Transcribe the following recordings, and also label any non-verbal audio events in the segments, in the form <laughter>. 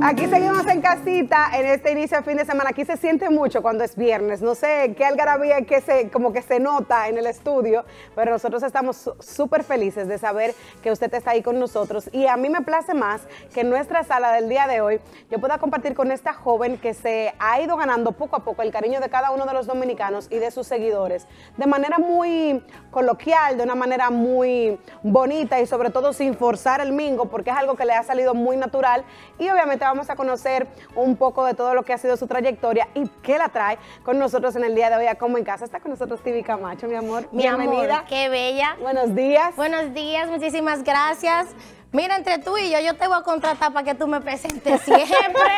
Aquí seguimos en casita en este inicio de fin de semana. Aquí se siente mucho cuando es viernes. No sé qué algarabía que se, como que se nota en el estudio, pero nosotros estamos súper felices de saber que usted está ahí con nosotros. Y a mí me place más que en nuestra sala del día de hoy yo pueda compartir con esta joven que se ha ido ganando poco a poco el cariño de cada uno de los dominicanos y de sus seguidores de manera muy coloquial, de una manera muy bonita y sobre todo sin forzar el mingo, porque es algo que le ha salido muy natural y obviamente a conocer un poco de todo lo que ha sido su trayectoria y qué la trae con nosotros en el día de hoy a Como en Casa. Está con nosotros Tibi Camacho, mi amor. Mi Bienvenida. Amor, qué bella. Buenos días. Buenos días, muchísimas gracias. Mira, entre tú y yo, yo te voy a contratar para que tú me presentes <laughs> siempre.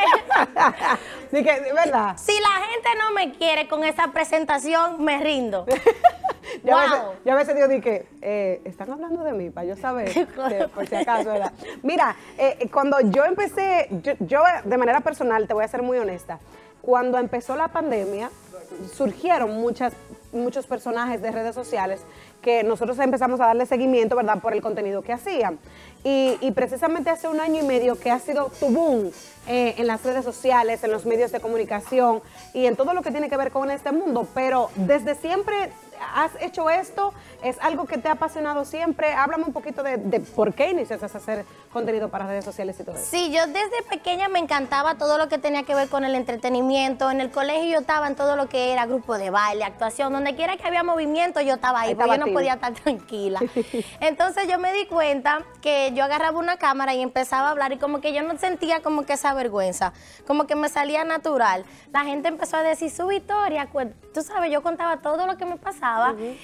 Así <laughs> que, ¿verdad? Si la gente no me quiere con esta presentación, me rindo. <laughs> Yo, a veces, digo, dije, eh, están hablando de mí, para yo saber, <laughs> por si acaso, ¿verdad? Mira, eh, cuando yo empecé, yo, de manera personal, te voy a ser muy honesta, cuando empezó la pandemia, surgieron muchas, muchos personajes de redes sociales que nosotros empezamos a darle seguimiento, ¿verdad?, por el contenido que hacían. Y, precisamente hace un año y medio que ha sido tu boom eh, en las redes sociales, en los medios de comunicación y en todo lo que tiene que ver con este mundo, pero desde siempre has hecho esto? ¿Es algo que te ha apasionado siempre? Háblame un poquito de, por qué iniciaste a hacer contenido para redes sociales y todo eso. Sí, yo desde pequeña me encantaba todo lo que tenía que ver con el entretenimiento. En el colegio yo estaba en todo lo que era grupo de baile, actuación, donde quiera que había movimiento yo estaba ahí, yo no podía estar <laughs> tranquila. <laughs> Entonces yo me di cuenta que yo agarraba una cámara y empezaba a hablar y como que yo no sentía como que esa vergüenza, como que me salía natural. La gente empezó a decir su victoria, tú sabes, yo contaba todo lo que me pasaba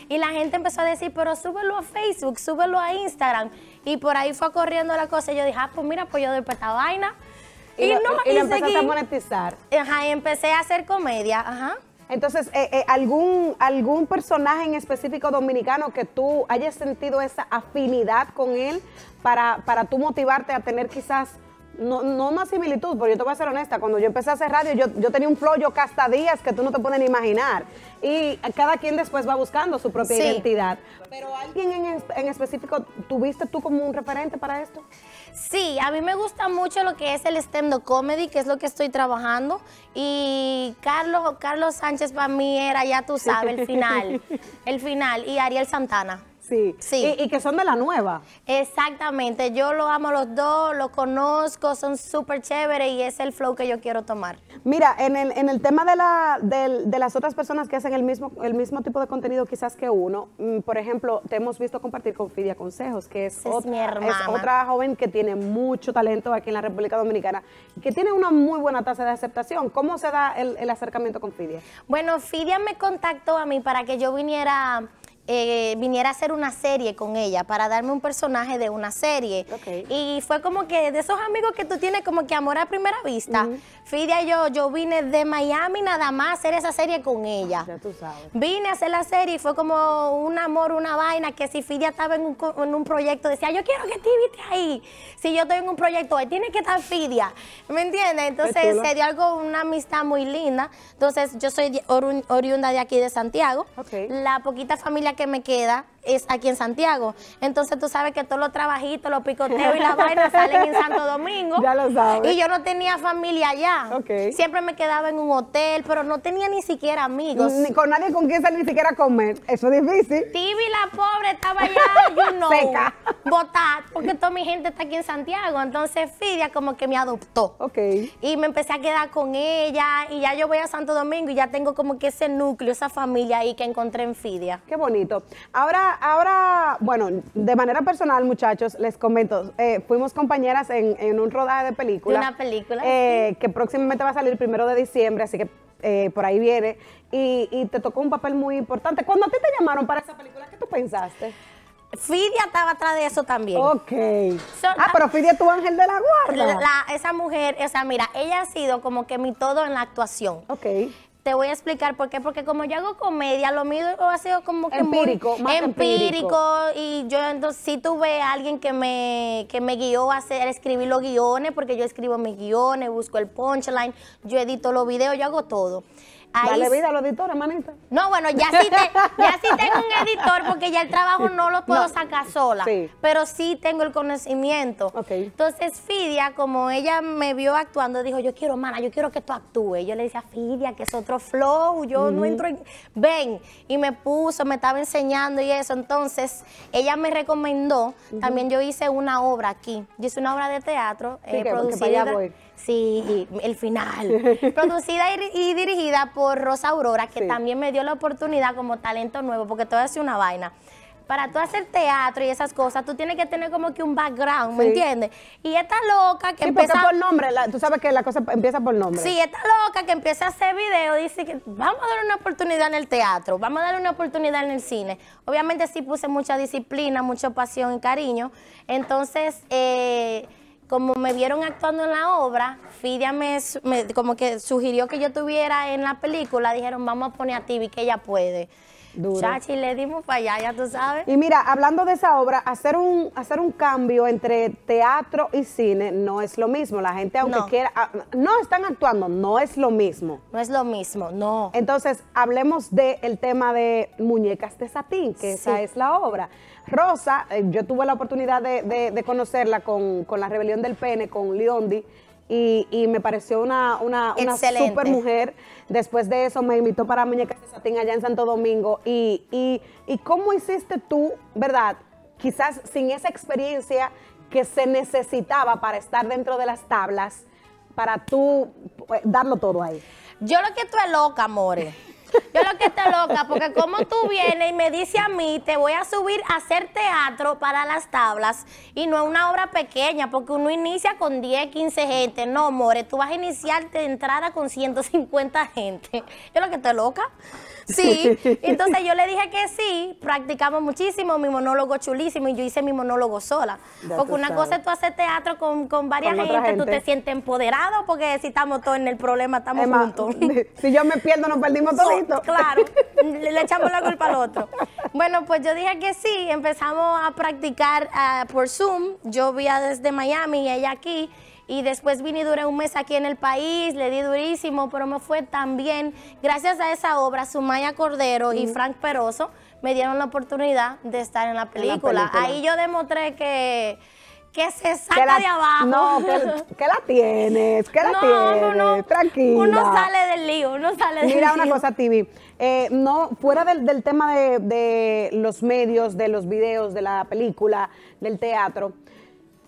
y la gente empezó a decir, pero súbelo a Facebook, súbelo a Instagram. Y por ahí fue corriendo la cosa. Y yo dije, ah, pues mira, pues yo doy vaina. Y, no, y, y a monetizar. Ajá, y empecé a hacer comedia, ajá. Entonces, eh, eh, algún, ¿algún personaje en específico dominicano que tú hayas sentido esa afinidad con él para, para tú motivarte a tener quizás no, no más similitud, porque yo te voy a ser honesta, cuando yo empecé a hacer radio, yo, tenía un flow, yo casta días que tú no te puedes ni imaginar. Y cada quien después va buscando su propia identidad. Pero ¿alguien en, específico tuviste tú como un referente para esto? Sí, a mí me gusta mucho lo que es el stand-up comedy, que es lo que estoy trabajando. Y Carlos, Carlos Sánchez para mí era, ya tú sabes, el final. <laughs> el final. Y Ariel Santana. Sí. Y, que son de la nueva. Exactamente. Yo los amo los dos, los conozco, son súper chéveres y es el flow que yo quiero tomar. Mira, en el, en el tema de, la, de, las otras personas que hacen el mismo, el mismo tipo de contenido quizás que uno, mm, por ejemplo, te hemos visto compartir con Fidia Consejos, que es, otra, joven que tiene mucho talento aquí en la República Dominicana, que tiene una muy buena tasa de aceptación. ¿Cómo se da el, el acercamiento con Fidia? Bueno, Fidia me contactó a mí para que yo viniera eh, viniera a hacer una serie con ella para darme un personaje de una serie. Y fue como que de esos amigos que tú tienes como que amor a primera vista. Fidia y yo, yo vine de Miami nada más a hacer esa serie con ah, ella. Vine a hacer la serie y fue como un amor, una vaina, que si Fidia estaba en un, en un proyecto, decía, yo quiero que te viste ahí. Si yo estoy en un proyecto, ahí tiene que estar Fidia. ¿Me entiendes? Entonces se dio algo, una amistad muy linda. Entonces yo soy oriunda de aquí de Santiago. La poquita familia que me queda es aquí en Santiago. Entonces tú sabes que todos los trabajitos, los picoteos y las <laughs> vainas salen en Santo Domingo. Ya lo sabes. Y yo no tenía familia allá. Okay. Siempre me quedaba en un hotel, pero no tenía ni siquiera amigos. Ni con nadie con quien salir ni siquiera comer. Eso es difícil. Tibi la pobre estaba allá, yo <laughs> no. Seca. Botar, porque toda mi gente está aquí en Santiago. Entonces Fidia como que me adoptó. Ok. Y me empecé a quedar con ella y ya yo voy a Santo Domingo y ya tengo como que ese núcleo, esa familia ahí que encontré en Fidia. Qué bonito. Ahora ahora, bueno, de manera personal, muchachos, les comento, eh, fuimos compañeras en, un rodaje de película. una película. Eh, que próximamente va a salir primero de diciembre, así que eh, por ahí viene. Y, te tocó un papel muy importante. Cuando a ti te llamaron para esa película, ¿qué tú pensaste? Fidia estaba atrás de eso también. Ok. ah, pero Fidia tu ángel de la guarda. esa mujer, o sea, mira, ella ha sido como que mi todo en la actuación. Ok. Te voy a explicar por qué, porque como yo hago comedia, lo mío ha sido como que empírico, empírico, y yo entonces sí tuve a alguien que me que me guió a hacer a escribir los guiones, porque yo escribo mis guiones, busco el punchline, yo edito los videos, yo hago todo. Dale vida los editores, manita. No, bueno, ya sí, te, ya sí tengo un editor porque ya el trabajo no lo puedo sacar sola. Pero sí tengo el conocimiento. Entonces, Fidia, como ella me vio actuando, dijo, yo quiero, mana, yo quiero que tú actúes. Yo le decía, Fidia, que es otro flow, yo no entro en... Ven. Y me puso, me estaba enseñando y eso. Entonces, ella me recomendó. También yo hice una obra aquí. Yo hice una obra de teatro. Eh, producida. Sí, el final. Producida <laughs> y, dirigida por Rosa Aurora, que también me dio la oportunidad como talento nuevo, porque todo es una vaina. Para tú hacer teatro y esas cosas, tú tienes que tener como que un background, ¿me entiendes? Y esta loca que empieza... por nombre, tú sabes que la cosa empieza por nombre. Sí, esta loca que empieza a hacer video dice que vamos a darle una oportunidad en el teatro, vamos a darle una oportunidad en el cine. Obviamente sí puse mucha disciplina, mucha pasión y cariño. Entonces... Eh, como me vieron actuando en la obra, Fidia me, como que sugirió que yo estuviera en la película, dijeron, vamos a poner a Tibi que ella puede. Chachi, le dimos para allá, ya tú sabes. Y mira, hablando de esa obra, hacer un, hacer un cambio entre teatro y cine no es lo mismo. La gente, aunque quiera, ah, no están actuando, no es lo mismo. No es lo mismo, no. Entonces, hablemos del tema de Muñecas de Satín, que esa es la obra. Rosa, eh, yo tuve la oportunidad de, conocerla con, con La Rebelión del Pene, con Leondi, y, me pareció una, una, super mujer. Después de eso me invitó para Muñecas de Satín allá en Santo Domingo. Y, cómo hiciste tú, verdad? Quizás sin esa experiencia que se necesitaba para estar dentro de las tablas, para tú eh, darlo todo ahí. Yo lo que estoy es loca, amores. Yo lo que estoy loca, porque como tú vienes y me dice a mí, te voy a subir a hacer teatro para las tablas y no es una obra pequeña, porque uno inicia con 10, 15 gente. No, more, tú vas a iniciar de entrada con 150 gente. Yo lo que estoy loca. Sí, <laughs> entonces yo le dije que sí, practicamos muchísimo, mi monólogo chulísimo, y yo hice mi monólogo sola. porque una cosa es tú hacer teatro con, con varias gente, tú te sientes empoderado, porque si estamos todos en el problema, estamos juntos. <laughs> Si yo me pierdo, nos perdimos todos. claro, <laughs> le, echamos la culpa al otro. Bueno, pues yo dije que sí, empezamos a practicar ah, por Zoom, yo vía desde Miami y ella aquí, y después vine y duré un mes aquí en el país, le di durísimo, pero me fue tan bien. Gracias a esa obra, Sumaya Cordero y Frank Peroso me dieron la oportunidad de estar en la película. Ahí yo demostré que que se saca de abajo. No, que, la tienes, que la tienes, no, tranquila. Uno sale del lío, uno sale del Mira lío. Mira una cosa, TV eh, no, fuera del, del tema de, de, los medios, de los videos, de la película, del teatro,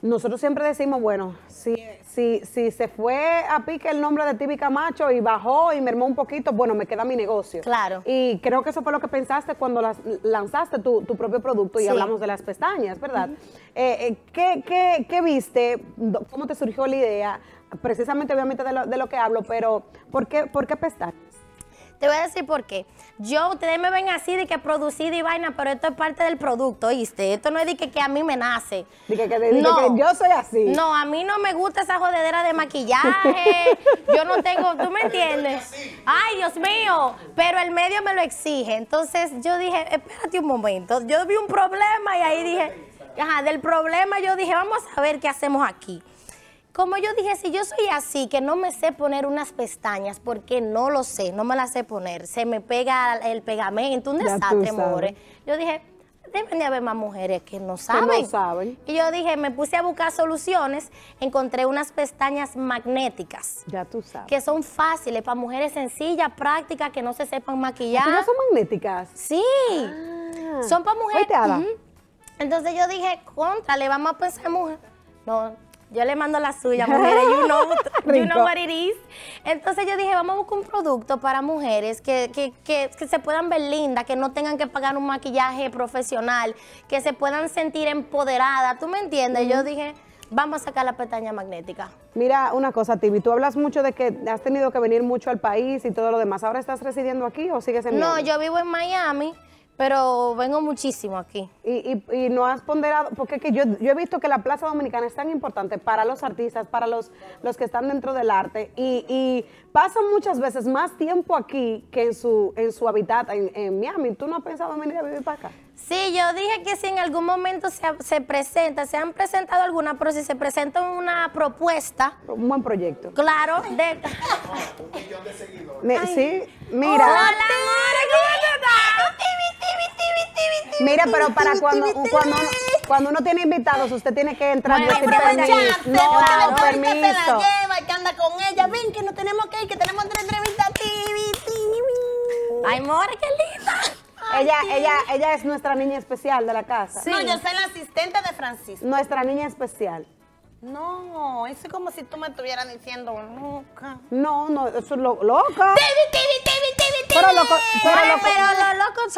nosotros siempre decimos, bueno, si, si, si se fue a pique el nombre de Tibi Camacho y bajó y mermó un poquito, bueno, me queda mi negocio. Claro. Y creo que eso fue lo que pensaste cuando lanzaste tu, propio producto y hablamos de las pestañas, ¿verdad? Eh, eh, ¿qué, qué, qué viste? ¿Cómo te surgió la idea? Precisamente, obviamente, de lo, de lo que hablo, pero ¿por qué, por qué pestañas? Te voy a decir por qué. Yo, ustedes me ven así de que producida y vaina, pero esto es parte del producto, ¿viste? Esto no es de que, a mí me nace. que, que yo soy así. No, a mí no me gusta esa jodedera de maquillaje. <laughs> yo no tengo, ¿tú me entiendes? Ay, Dios mío. Pero el medio me lo exige. Entonces yo dije, espérate un momento. Yo vi un problema y ahí dije, ajá, del problema yo dije, vamos a ver qué hacemos aquí. Como yo dije, si yo soy así, que no me sé poner unas pestañas, porque no lo sé, no me las sé poner, se me pega el pegamento, un desastre, amores. Yo dije, deben de haber más mujeres que no saben. Que saben. Y yo dije, me puse a buscar soluciones, encontré unas pestañas magnéticas. Ya tú sabes. Que son fáciles para mujeres sencillas, prácticas, que no se sepan maquillar. no son magnéticas? Sí. Ah. Son para mujeres. Entonces yo dije, contra, le vamos a pensar mujer. No, yo le mando la suya, mujeres, you know, <laughs> you know what it is. Entonces yo dije, vamos a buscar un producto para mujeres que, que, que, que se puedan ver lindas, que no tengan que pagar un maquillaje profesional, que se puedan sentir empoderadas, ¿tú me entiendes? Yo dije, vamos a sacar la pestaña magnética. Mira, una cosa, Tibi, tú hablas mucho de que has tenido que venir mucho al país y todo lo demás. ¿Ahora estás residiendo aquí o sigues en Miami? No, yo vivo en Miami. Pero vengo muchísimo aquí. Y, y, no has ponderado, porque que yo, yo, he visto que la Plaza Dominicana es tan importante para los artistas, para los, los que están dentro del arte, y, y pasan muchas veces más tiempo aquí que en su, en su hábitat, en, Miami. ¿Tú no has pensado en venir a vivir para acá? Sí, yo dije que si en algún momento se, se presenta, se han presentado alguna pero si se presenta una propuesta. Un buen proyecto. Claro, de. sí, mira. Hola, Mira, pero para cuando, cuando, cuando uno tiene invitados, usted tiene que entrar. Bueno, permiso. no, claro, que permiso. se la lleva, que anda con ella. Ven, que no tenemos que ir, que tenemos otra entrevista. Ay, mora, qué linda. ella, ella, ella es nuestra niña especial de la casa. No, yo soy la asistente de Francisco. Nuestra niña especial. No, eso es como si tú me estuvieras diciendo loca. No, no, eso es lo, loca. Tivi, tivi, tivi, Pero loco, pero, loco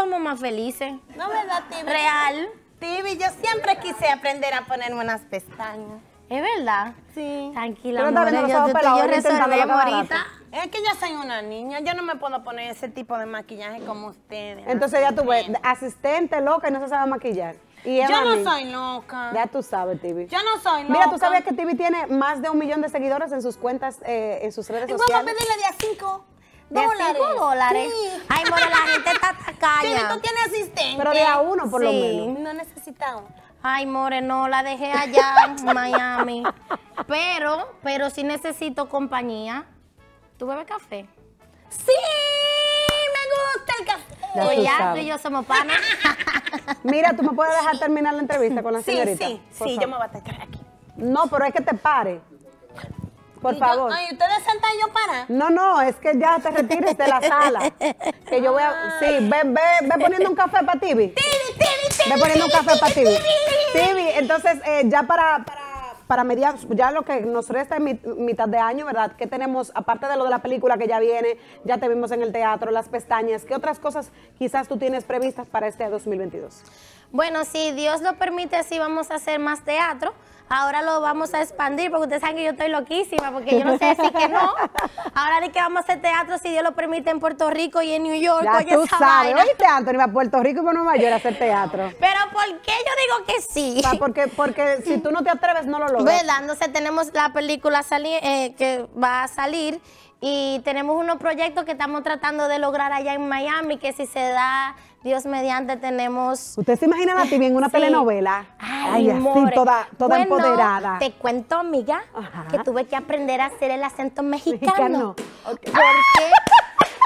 somos más felices. No ¿verdad, Tibi. Real. Tibi, yo siempre quise aprender a ponerme unas pestañas. ¿Es verdad? Sí. Tranquila, amor, yo, yo, yo Es que yo soy una niña, yo no me puedo poner ese tipo de maquillaje como ustedes. Entonces ya tuve asistente loca y no se sabe maquillar. Y yo no soy loca. Ya tú sabes, Tibi. Yo no soy loca. Mira, tú sabes que Tibi tiene más de un millón de seguidores en sus cuentas, eh, en sus redes sociales. Y vamos a pedirle de a dólares. dólares. Ay, more, la gente está tacaña. <laughs> tú tienes asistente. Pero de a uno, por lo menos. no necesitado Ay, more, no, la dejé allá en <laughs> Miami. Pero, pero sí necesito compañía. ¿Tú bebes café? ¡Sí! ¡Me gusta el café! Ya tú pues y yo somos panas. <laughs> Mira, ¿tú me puedes dejar terminar la entrevista con la señorita? Sí, sí, sí, yo me voy a atacar aquí. No, pero es que te pare. Por favor. Ay, ustedes sentan yo para. No, no, es que ya te retires de la <laughs> sala. Que yo voy a. Ah. Sí, ve, ve, poniendo un café para Tibi. Tibi, Tibi, Tibi. Ve poniendo un café para Tibi. Tibi, entonces, eh, ya para, para para mediar, ya lo que nos resta es mitad de año, ¿verdad? ¿Qué tenemos, aparte de lo de la película que ya viene, ya te vimos en el teatro, las pestañas, qué otras cosas quizás tú tienes previstas para este 2022? Bueno, si Dios lo permite, sí vamos a hacer más teatro. Ahora lo vamos a expandir porque ustedes saben que yo estoy loquísima porque yo no sé si que no. Ahora ni que vamos a hacer teatro si Dios lo permite en Puerto Rico y en New York. Ya tú sabes, hay teatro ni a Puerto Rico y a Nueva York a hacer <laughs> teatro. Pero ¿por qué yo digo que sí? porque, porque si tú no te atreves no lo logras. ¿Verdad? Entonces tenemos la película eh, que va a salir y tenemos unos proyectos que estamos tratando de lograr allá en Miami que si se da Dios mediante tenemos... ¿Usted se imagina a ti bien una <laughs> telenovela? Ay, toda, toda empoderada. te cuento, amiga, que tuve que aprender a hacer el acento mexicano. Porque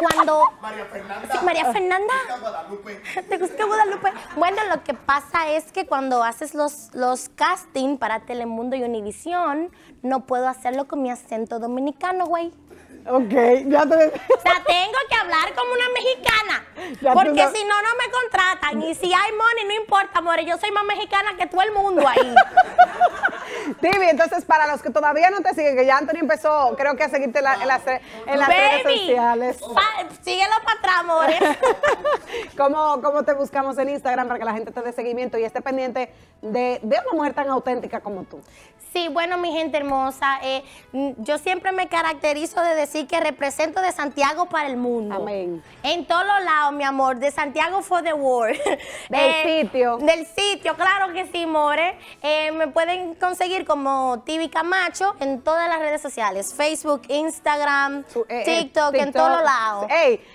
cuando... María Fernanda. María Fernanda. ¿Te gusta Guadalupe? ¿Te gusta Guadalupe? Bueno, lo que pasa es que cuando haces los, los casting para Telemundo y Univisión, no puedo hacerlo con mi acento dominicano, güey. Ok, ya te... O tengo que hablar como una mexicana. porque si no, no me contratan. Y si hay money, no importa, amores. Yo soy más mexicana que todo el mundo ahí. <laughs> Sí, entonces para los que todavía no te siguen, que ya Anthony empezó, creo que a seguirte en, las, redes sociales. síguelo para atrás, more. <laughs> ¿Cómo, te buscamos en Instagram para que la gente te dé seguimiento y esté pendiente de, una mujer tan auténtica como tú? Sí, bueno, mi gente hermosa, eh, yo siempre me caracterizo de decir que represento de Santiago para el mundo. Amén. En todos los lados, mi amor, de Santiago for the world. Del <laughs> eh, sitio. Del sitio, claro que sí, more. Eh, me pueden conseguir con como TV Camacho en todas las redes sociales, Facebook, Instagram, eh, eh, TikTok, en todos lados.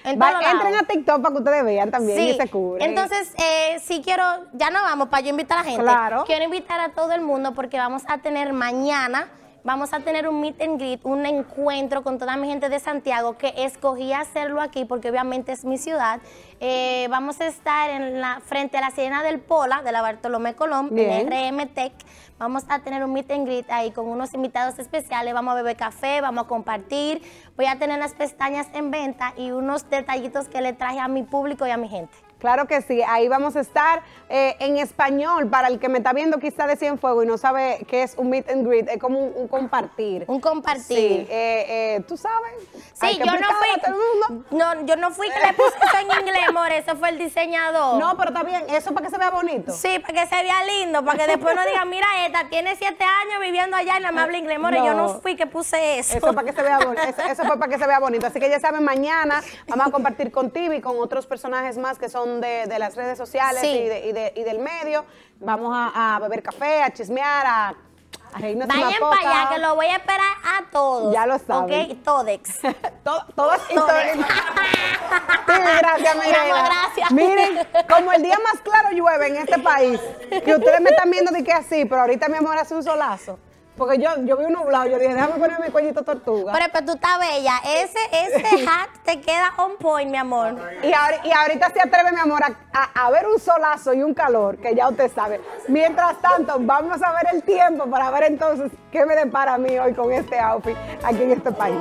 entren a TikTok para que ustedes vean también y se cubren. Entonces, eh, sí quiero, ya no vamos, para yo invitar a la gente. Claro. Quiero invitar a todo el mundo porque vamos a tener mañana vamos a tener un meet and greet, un encuentro con toda mi gente de Santiago que escogí hacerlo aquí porque obviamente es mi ciudad. Eh, vamos a estar en la, frente a la sirena del Pola, de la Bartolomé Colón, en RM Vamos a tener un meet and greet ahí con unos invitados especiales. Vamos a beber café, vamos a compartir. Voy a tener las pestañas en venta y unos detallitos que le traje a mi público y a mi gente. Claro que sí, ahí vamos a estar eh, en español. Para el que me está viendo quizá de cien fuego y no sabe qué es un meet and greet, es como un, compartir. Un compartir. Sí, eh, eh, tú sabes. Sí, yo no fui. No, yo no fui que le puse eso en inglés, amor, eso fue el diseñador. No, pero está bien, eso para que se vea bonito. Sí, para que se vea lindo, para que después no digan, mira, esta tiene siete años viviendo allá en la me habla inglés, amor, yo no fui que puse eso. Eso, para que se vea bonito. eso fue para que se vea bonito. Así que ya saben, mañana vamos a compartir contigo y con otros personajes más que son de, de las redes sociales y, de, y, de, y, del medio. Vamos a, beber café, a chismear, a, la reírnos Vayan para allá, que lo voy a esperar a todos. Ya lo saben. Ok, todex. <laughs> y todos. sí, gracias, gracias. Miren, como el día más claro llueve en este país, que ustedes me están viendo de que así, pero ahorita mi amor hace un solazo. Porque yo, yo vi un nublado, yo dije, déjame ponerme mi cuellito tortuga. Pero, tú estás bella. Ese, ese <laughs> hat te queda on point, mi amor. Y, y ahorita se atreve, mi amor, a, a, ver un solazo y un calor, que ya usted sabe. Mientras tanto, vamos a ver el tiempo para ver entonces qué me depara a mí hoy con este outfit aquí en este país.